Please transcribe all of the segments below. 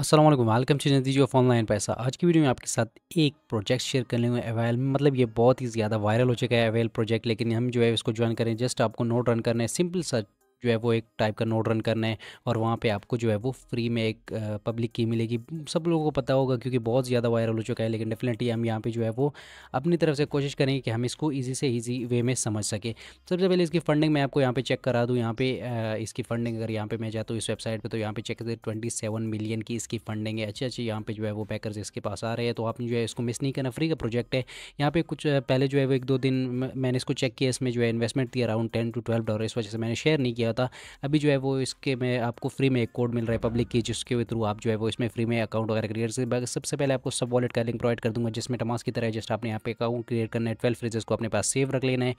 Aslam welcome to नतीज of online पैसा आज की वीडियो में आपके साथ एक प्रोजेक्ट शेयर करने हुए अवेल में मतलब ये बहुत ही ज़्यादा वायरल हो चुका है अवेल प्रोजेक्ट लेकिन हम जो है इसको ज्वाइन करें जस्ट आपको नोट रन करना है सिंपल सा जो है वो एक टाइप का नोड रन करना है और वहाँ पे आपको जो है वो फ्री में एक पब्लिक की मिलेगी सब लोगों को पता होगा क्योंकि बहुत ज़्यादा वायरल हो चुका है लेकिन डेफिनेटली हम यहाँ पे जो है वो अपनी तरफ से कोशिश करेंगे कि हम इसको इजी से इजी वे में समझ सके सबसे पहले इसकी फंडिंग मैं आपको यहाँ पर चेक करा दूँ यहाँ पर इसकी फंडिंग अगर यहाँ पर मैं जाता हूँ इस वेबसाइट पर तो यहाँ पर चेक करते ट्वेंटी मिलियन की इसकी फंडिंग है अच्छे अच्छे यहाँ पर जो है वो पैकर्स इसके पास आ रहे हैं तो आपने जो है इसको मिस नहीं करना फ्री का प्रोजेक्ट है यहाँ पर कुछ पहले जो है वो एक दो दिन मैंने इसको चेक किया इसमें जो है इन्वेस्टमेंट थी around ten to twelve dollar इस वजह से मैंने शेयर नहीं किया गया था अभी जो है वो इसके में आपको फ्री में एक कोड मिल रहा है पब्लिक की जिसके थ्रू आप जो है वो इसमें फ्री में अकाउंट वगैरह क्रिएट कर सबसे पहले आपको सब वॉलेट का लिंक प्रोवाइड कर दूंगा जिसमें टमास की तरह जस्ट आपने यहाँ पे अकाउंट क्रिएट करना है ट्वेल्व फ्रेजेस को अपने पास सेव रख लेना है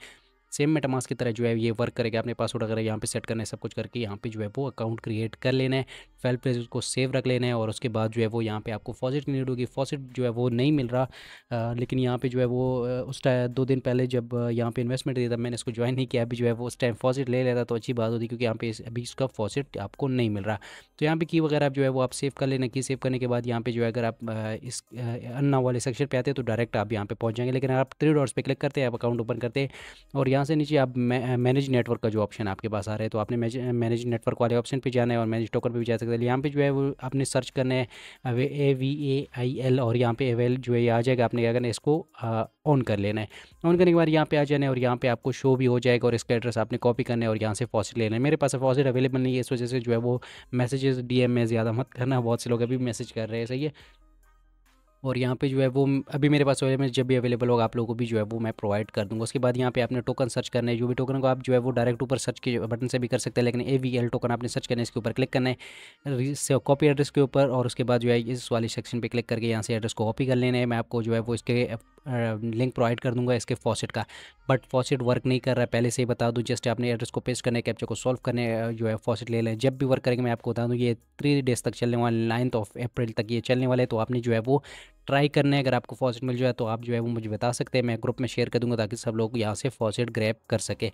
सेम मेटामास की तरह जो है ये वर्क करेगा अपने पासवर्ड वगैरह यहाँ पे सेट करना है सब कुछ करके यहाँ पे जो है वो अकाउंट क्रिएट कर लेना है फेल प्लेस उसको सेव रख लेना है और उसके बाद जो है वो यहाँ पे आपको फॉजिट नीड होगी फॉजिट जो है वो नहीं मिल रहा आ, लेकिन यहाँ पे जो है वो उस टाइम दो दिन पहले जब यहाँ पे इन्वेस्टमेंट दिया था मैंने इसको ज्वाइन नहीं किया अभी जो है वो उस टाइम फॉजिट ले लेता तो अच्छी बात होती क्योंकि यहाँ पे अभी इसका फॉजिट आपको नहीं मिल रहा तो यहाँ पर की वगैरह आप जो है वो आप सेव कर लेना की सेव करने के बाद यहाँ पर जो है अगर आप इस अन्ना वाले सेक्शन पर आते हैं तो डायरेक्ट आप यहाँ पर पहुँच जाएंगे लेकिन आप थ्री डॉट्स पर क्लिक करते हैं आप अकाउंट ओपन करते हैं और यहाँ यहाँ से नीचे आप मैनेज नेटवर्क का जो ऑप्शन आपके पास आ रहा है तो आपने मैनेज नेटवर्क वाले ऑप्शन पे जाना है और मैनेज टोकन पे भी जा सकते हैं यहाँ पे जो है वो आपने सर्च करना है A V A I L और यहाँ पे एवेल जो है आ जाएगा आपने क्या करना है इसको ऑन कर लेना है ऑन करने के बाद यहाँ पे आ जाना है और यहाँ पे आपको शो भी हो जाएगा और इसका एड्रेस आपने कॉपी करना है और यहाँ से फॉसिट लेना है मेरे पास फॉसिट अवेलेबल नहीं है इस वजह से जो है वो मैसेजेस डी में ज़्यादा मत करना बहुत से लोग अभी मैसेज कर रहे हैं सही है और यहाँ पे जो है वो अभी मेरे पास में जब भी अवेलेबल होगा आप लोगों को भी जो है वो मैं प्रोवाइड कर दूँगा उसके बाद यहाँ पे आपने टोकन सर्च करना है जो भी टोकन को आप जो है वो डायरेक्ट ऊपर सर्च के बटन से भी कर सकते हैं लेकिन ए वी एल टोकन आपने सर्च करना है इसके ऊपर क्लिक करना है कॉपी एड्रेस के ऊपर और उसके बाद जो है इस वाले सेक्शन पर क्लिक करके यहाँ से एड्रेस को कॉपी कर लेना है मैं आपको जो है वो इसके लिंक प्रोवाइड कर दूंगा इसके फॉसेट का बट फॉसेट वर्क नहीं कर रहा है पहले से ही बता दूँ जस्ट आपने एड्रेस को पेस्ट करने कैप्चर को सॉल्व करने जो है फॉसेट ले लें जब भी वर्क करेंगे मैं आपको बता दूँ ये थ्री डेज तक चलने वाले नाइन्थ ऑफ अप्रैल तक ये चलने वाले तो आपने जो है वो ट्राई करने अगर आपको फॉसेट मिल जाए तो आप जो है वो मुझे बता सकते हैं मैं ग्रुप में शेयर कर दूंगा ताकि सब लोग यहाँ से फॉसेट ग्रैप कर सके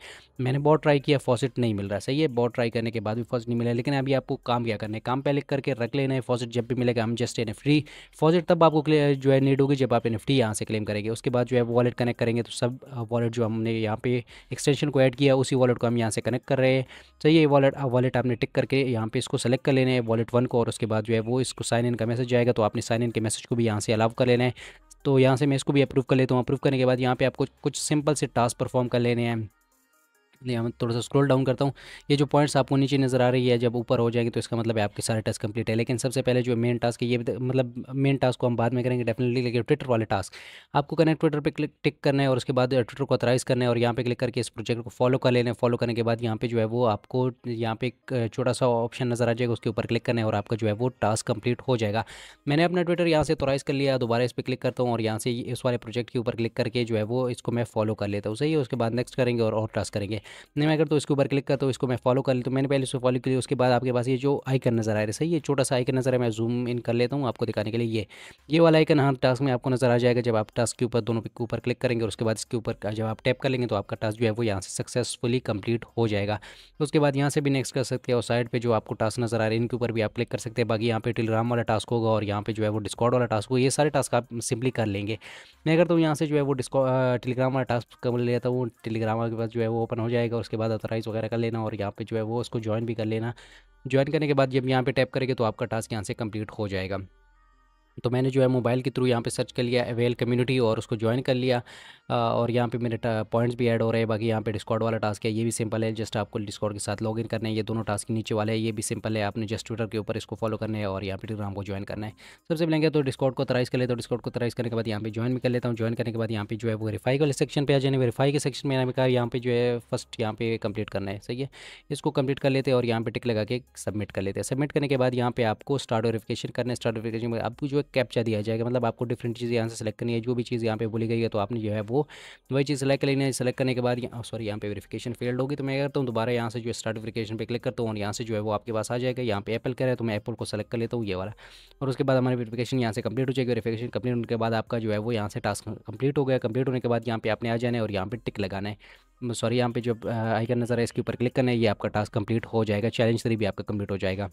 मैंने बहुत ट्राई किया फॉसेट नहीं मिल रहा सही है बहुत ट्राई करने के बाद भी फॉसेट नहीं मिला लेकिन अभी आपको काम क्या करना है काम पहले करके रख लेना है फॉसेट जब भी मिलेगा हम जस्ट एन फ्री फॉसेट तब आपको जो है नीड होगी जब आप एन एफ यहाँ से क्लेम करेंगे उसके बाद जो है वॉलेट कनेक्ट करेंगे तो सब वॉलेट जो हमने यहाँ पे एक्सटेंशन को ऐड किया उसी वॉलेट को हम यहाँ से कनेक्ट कर रहे हैं सही है वॉलेट वॉलेट आपने टिक करके यहाँ पे इसको सेलेक्ट कर लेना है वॉलेट वन को और उसके बाद जो है वो इसको साइन इन का मैसेज आएगा तो आपने साइन इन के मैसेज को भी यहाँ से अलाव कर लेना है तो यहाँ से मैं इसको भी अप्रूव कर लेता हूँ अप्रूव करने के बाद यहाँ पे आपको कुछ सिंपल से टास्क परफॉर्म कर लेने हैं लिया मैं थोड़ा सा स्क्रॉल डाउन करता हूँ ये जो पॉइंट्स आपको नीचे नज़र आ रही है जब ऊपर हो जाएंगे तो इसका मतलब है आपके सारे टास्क कंप्लीट है लेकिन सबसे पहले जो मेन टास्क है ये मतलब मेन टास्क को हम बाद में करेंगे डेफिनेटली लेकिन ट्विटर वाले टास्क आपको कनेक्ट ट्विटर पर क्लिक टिक करना है और उसके बाद ट्विटर को अथराइज़ करना है और यहाँ पर क्लिक करके इस प्रोजेक्ट को फॉलो कर लेना फॉलो करने के बाद यहाँ पर जो है वो आपको यहाँ पे एक छोटा सा ऑप्शन नज़र आ जाएगा उसके ऊपर क्लिक करना है और आपका जो है वो टास्क कंप्लीट हो जाएगा मैंने अपना ट्विटर यहाँ से अथोराइज़ कर लिया दोबारा इस पर क्लिक करता हूँ और यहाँ से इस वाले प्रोजेक्ट के ऊपर क्लिक करके जो है वो इसको मैं फॉलो कर लेता हूँ सही है उसके बाद नेक्स्ट करेंगे और और टास्क करेंगे नहीं मैं अगर तो इसके ऊपर क्लिक करता हूँ इसको मैं फॉलो कर लेता हूँ मैंने पहले इसको फॉलो किया उसके बाद आपके पास ये जो आइकन नज़र आ रहा है सही है छोटा सा आइकन नज़र है मैं जूम इन कर लेता हूँ आपको दिखाने के लिए ये ये वाला आइकन हर टास्क में आपको नज़र आ जाएगा जब आप टास्क के ऊपर दोनों के ऊपर क्लिक करेंगे और उसके बाद इसके ऊपर जब आप टैप कर लेंगे तो आपका टास्क जो है वो यहाँ से सक्सेसफुली कंप्लीट हो जाएगा उसके बाद यहाँ से भी नेक्स्ट कर सकते हैं और साइड पर जो आपको टास्क नज़र आ रहे हैं इनके ऊपर भी आप क्लिक कर सकते हैं बाकी यहाँ पे टेलीग्राम वाला टास्क होगा और यहाँ पे जो है वो डिस्कॉर्ड वाला टास्क होगा ये सारे टास्क आप सिंपली कर लेंगे मैं अगर तो यहाँ से जो है वो डिस्कॉ टेलीग्राम वाला टास्क कर लेता हूँ टेलीग्राम के पास जो है वो ओपन हो जाएगा जाएगा उसके बाद अथराइज वगैरह कर लेना और यहाँ पे जो है वो उसको ज्वाइन भी कर लेना ज्वाइन करने के बाद जब यहाँ पे टैप करेंगे तो आपका टास्क यहाँ से कंप्लीट हो जाएगा तो मैंने जो है मोबाइल के थ्रू यहाँ पे सर्च कर लिया अवेल कम्युनिटी और उसको ज्वाइन कर लिया और यहाँ पे मेरे पॉइंट्स भी ऐड हो रहे हैं बाकी यहाँ पे डिस्कॉर्ड वाला टास्क है ये भी सिंपल है जस्ट आपको डिस्कॉर्ड के साथ लॉगिन करने हैं ये दोनों टास्क नीचे वाले हैं ये भी सिंपल है आपने जस्ट ट्विटर के ऊपर इसको फॉलो करने है और यहाँ पे टेलीग्राम को ज्वाइन करना है सबसे मिलेंगे तो डिस्कॉर्ड को तराइज कर लेता हूँ डिस्कॉर्ड को तराइज करने के बाद यहाँ पे ज्वाइन भी कर लेता हूँ ज्वाइन करने के बाद यहाँ पे जो है वेरीफाई वाले सेक्शन पर आ जाने वेरीफाई के सेक्शन में यहाँ कहा यहाँ पे जो है फर्स्ट यहाँ पे कंप्लीट करना है सही है इसको कंप्लीट कर लेते हैं और यहाँ पे टिक लगा के सबमिट कर लेते हैं सबमिट करने के बाद यहाँ पे आपको स्टार्ट वेरीफिकेशन करना है स्टार्ट वेरीफिकेशन में आपको जो है कैप्चा दिया जाएगा मतलब आपको डिफरेंट चीज़ यहाँ से सेलेक्ट करनी है जो भी चीज़ यहाँ पे बोली गई है तो आपने जो है वो वही चीज़ सेलेक्ट कर लेनी है सेलेक्ट करने के बाद सॉरी यहाँ पे वेरीफिकेशन फेल्ड होगी तो मैं करता हूँ दोबारा यहाँ से जो स्टार्ट वेरिफिकेशन पर क्लिक करता हूँ और यहाँ से जो है वो आपके पास आ जाएगा यहाँ पे एप्पल करें तो मैं एप्पल को सेलेक्ट कर लेता हूँ ये वाला और उसके बाद हमारी वेरीफिकेशन यहाँ से कंप्लीट हो जाएगी वेरीफिकेशन कंप्लीट होने के बाद आपका जो है वो यहाँ से टास्क कंप्लीट हो गया कंप्लीट होने के बाद यहाँ पे आपने आ जाना है और यहाँ पर टिक लगाना है सॉरी यहाँ पे जो आइकन नज़र है इसके ऊपर क्लिक करना है ये आपका टास्क कंप्लीट हो जाएगा चैलेंज थ्री भी आपका कंप्लीट हो जाएगा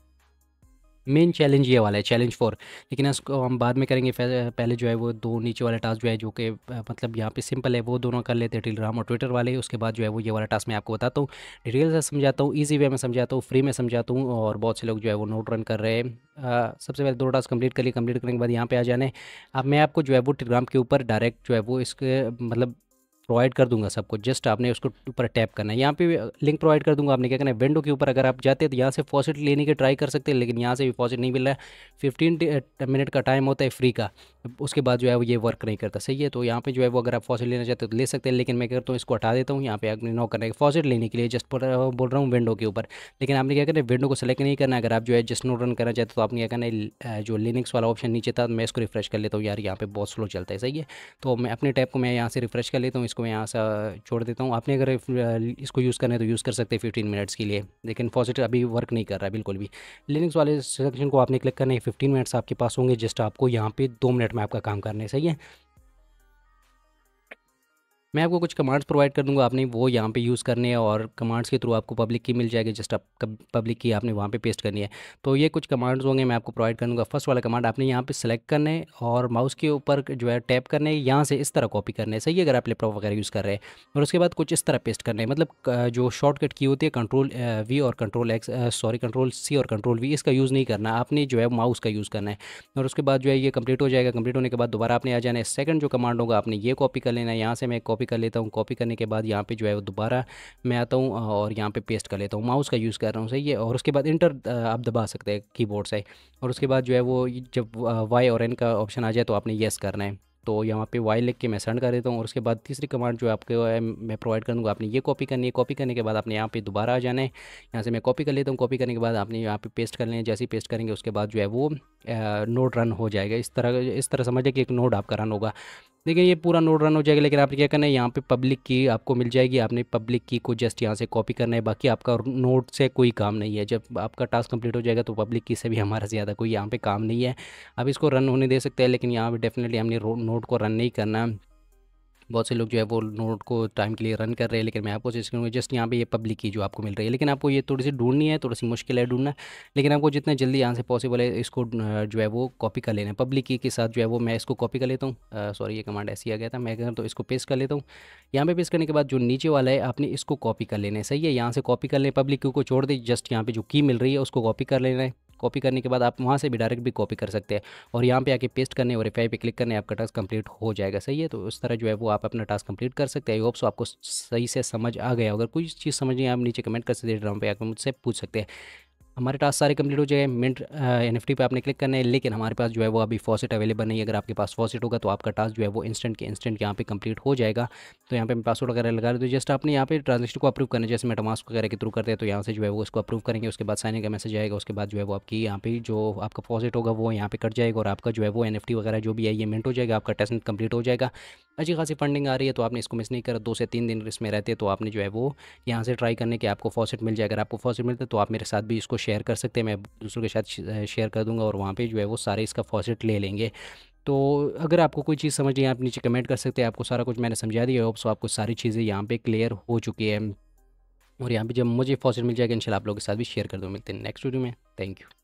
मेन चैलेंज ये वाला है चैलेंज फोर लेकिन इसको हम बाद में करेंगे पहले जो है वो दो नीचे वाला टास्क जो है जो कि मतलब यहाँ पे सिंपल है वो दोनों कर लेते हैं टेलीग्राम और ट्विटर वाले उसके बाद जो है वो ये वाला टास्क मैं आपको बताता हूँ डिटेल से समझाता हूँ ईजी वे में समझाता हूँ फ्री में समझाता हूँ और बहुत से लोग जो है वो नोट रन कर रहे हैं सबसे पहले दो टास्क कंप्लीट कर लिए कंप्लीट करने के बाद यहाँ पर आ जाने अब मैं आपको जो है वो टेलीग्राम के ऊपर डायरेक्ट जो है वो इसके मतलब प्रोवाइड कर दूंगा सबको जस्ट आपने उसको ऊपर टैप करना है यहाँ पे लिंक प्रोवाइड कर दूंगा आपने क्या करना है विंडो के ऊपर अगर आप जाते हैं तो यहाँ से फॉसिट लेने की ट्राई कर सकते हैं लेकिन यहाँ से भी फॉसिट नहीं मिल रहा है फिफ्टीन मिनट का टाइम होता है फ्री का उसके बाद जो है वो ये वर्क नहीं करता सही है तो यहाँ पर जो है वो अगर आप फॉसिट लेना चाहते हो तो ले सकते हैं लेकिन मैं करता हूँ इसको हटा देता हूँ यहाँ पे आपने नो करना है फॉसिट लेने के लिए जस्ट बोल रहा हूँ विंडो के ऊपर लेकिन आपने क्या करना है विंडो को सेलेक्ट नहीं करना अगर आप जो है जस्ट नो रन करना चाहते हो तो आपने क्या करना है जो लिनिक्स वाला ऑप्शन नीचे था मैं इसको रिफ्रेश कर लेता हूँ यार यहाँ पर बहुत स्लो चलता है सही है तो मैं अपने टैप को मैं यहाँ से रिफ्रेश कर लेता हूँ इसको मैं यहाँ से छोड़ देता हूँ आपने अगर इसको यूज़ करना है तो यूज़ कर सकते हैं फिफ्टीन मिनट्स के लिए लेकिन फॉसेट अभी वर्क नहीं कर रहा है बिल्कुल भी लिनक्स वाले सेक्शन को आपने क्लिक करना है फिफ्टीन मिनट्स आपके पास होंगे जस्ट आपको यहाँ पर दो मिनट में आपका काम करना है सही है मैं आपको कुछ कमांड्स प्रोवाइड कर दूंगा आपने वो यहाँ पे यूज़ करने हैं और कमांड्स के थ्रू आपको पब्लिक की मिल जाएगी जस्ट पब्लिक की आपने वहाँ पे पेस्ट करनी है तो ये कुछ कमांड्स होंगे मैं आपको प्रोवाइड कर दूँगा फर्स्ट वाला कमांड आपने यहाँ पे सेलेक्ट करने और माउस के ऊपर जो है टैप करने यहाँ से इस तरह कॉपी करने सही है अगर आप लैपटॉप वगैरह यूज़ कर रहे हैं और उसके बाद कुछ इस तरह पेस्ट करने मतलब जो शॉर्टकट की होती है कंट्रोल वी और control X sorry control C और कंट्रोल वी इसका यूज़ नहीं करना आपने जो है माउस का यूज़ करना है और उसके बाद जो है ये कंप्लीट हो जाएगा कंप्लीट होने के बाद दोबारा आपने आ जाना है सेकंड जो कमांड होगा आपने ये कॉपी कर लेना है यहाँ से मैं कॉपी कर लेता हूँ कॉपी करने के बाद यहाँ पे जो है वो दोबारा मैं आता हूँ और यहाँ पे पेस्ट कर लेता हूँ माउस का यूज़ कर रहा हूँ सही है और उसके बाद इंटर आप दबा सकते हैं कीबोर्ड से और उसके बाद जो है वो जब वाई और एन का ऑप्शन आ जाए तो आपने येस करना है तो यहाँ पे वाई लिख के मैं सेंड कर देता हूँ और उसके बाद तीसरी कमांड जो आपके मैं प्रोवाइड कर दूँगा आपने ये कॉपी करनी है कॉपी करने के बाद आपने यहाँ पे दोबारा आ जाना है यहाँ से मैं कॉपी कर लेता हूँ कॉपी करने के बाद आपने यहाँ पे पेस्ट कर लेना है जैसे ही पेस्ट करेंगे उसके बाद जो है वो नोड रन हो जाएगा इस तरह इस तरह समझ कि एक नोड आपका रन होगा देखिए ये पूरा नोड रन हो जाएगा लेकिन आपने क्या करना है यहाँ पे पब्लिक की आपको मिल जाएगी आपने पब्लिक की को जस्ट यहाँ से कॉपी करना है बाकी आपका नोट से कोई काम नहीं है जब आपका टास्क कंप्लीट हो जाएगा तो पब्लिक की से भी हमारा ज़्यादा कोई यहाँ पर काम नहीं है अब इसको रन होने दे सकते हैं लेकिन यहाँ पर डेफिनेटली हमने नोट को रन नहीं करना बहुत से लोग जो है वो नोट को टाइम के लिए रन कर रहे हैं लेकिन मैं आपको सजेस्ट करूँगा जस्ट यहाँ पे ये पब्लिक की जो आपको मिल रही है लेकिन आपको ये थोड़ी सी ढूंढनी है थोड़ी सी मुश्किल है ढूंढना लेकिन आपको जितना जल्दी यहाँ से पॉसिबल है इसको जो है वो कॉपी कर लेना है पब्लिक की के साथ जो है वो मैं इसको कॉपी कर लेता हूँ सॉरी ये कमांड ऐसी आ गया था मैं तो इसको पेस्ट कर लेता हूँ यहाँ पर पे पेस्ट करने के बाद जो नीचे वाला है आपने इसको कॉपी कर लेना है सही है यहाँ से कॉपी कर लें पब्लिक क्यू को छोड़ दें जस्ट यहाँ पर जो की मिल रही है उसको कॉपी कर लेना है कॉपी करने के बाद आप वहाँ से भी डायरेक्ट भी कॉपी कर सकते हैं और यहाँ पे आके पेस्ट करने और एफ पे क्लिक करने आपका टास्क कंप्लीट हो जाएगा सही है तो उस तरह जो है वो आप अपना टास्क कंप्लीट कर सकते हैं आई आपको सही से समझ आ गया अगर कोई चीज़ समझ नहीं आप नीचे कमेंट कर सकते हैं ड्राम पर आकर मुझसे पूछ सकते हैं हमारे टास्क सारे कंप्लीट हो जाए मिंट एन एफ पे आपने क्लिक करना है लेकिन हमारे पास जो है वो अभी फॉसेट अवेलेबल नहीं है अगर आपके पास फॉसेट होगा तो आपका टास्क जो है वो इंस्टेंट के इंस्टेंट यहाँ पे कंप्लीट हो जाएगा तो यहाँ पे मैं पासवर्ड वगैरह लगा रहे तो जस्ट आपने यहाँ पे ट्रांजेक्शन को अप्रूव करना जैसे मेटामास्क वगैरह के थ्रू करते हैं तो यहाँ से जो है वो उसको अप्रूव करेंगे उसके बाद साइन का मैसेज आएगा उसके बाद जो है वो आपकी यहाँ पे जो आपका फॉसेट होगा वो यहाँ पे कट जाएगा और आपका जो है वो एन वगैरह जो भी है ये मिनट हो जाएगा आपका टेस्ट कंप्लीट हो जाएगा अच्छी खासी फंडिंग आ रही है तो आपने इसको मिस नहीं करा दो से तीन दिन इसमें रहते तो आपने जो है वो यहाँ से ट्राई करने के आपको फॉसेट मिल जाए अगर आपको फॉसेट मिलता तो आप मेरे साथ भी इसको शेयर कर सकते हैं मैं दूसरों के साथ शेयर कर दूंगा और वहाँ पे जो है वो सारे इसका फॉसिट ले लेंगे तो अगर आपको कोई चीज़ समझ नहीं आप नीचे कमेंट कर सकते हैं आपको सारा कुछ मैंने समझा दिया होप सो आपको सारी चीज़ें यहाँ पे क्लियर हो चुकी है और यहाँ पर जब मुझे फॉसिट मिल जाएगा इन आप लोगों के साथ भी शेयर कर दो मिलते हैं नेक्स्ट वीडियो में थैंक यू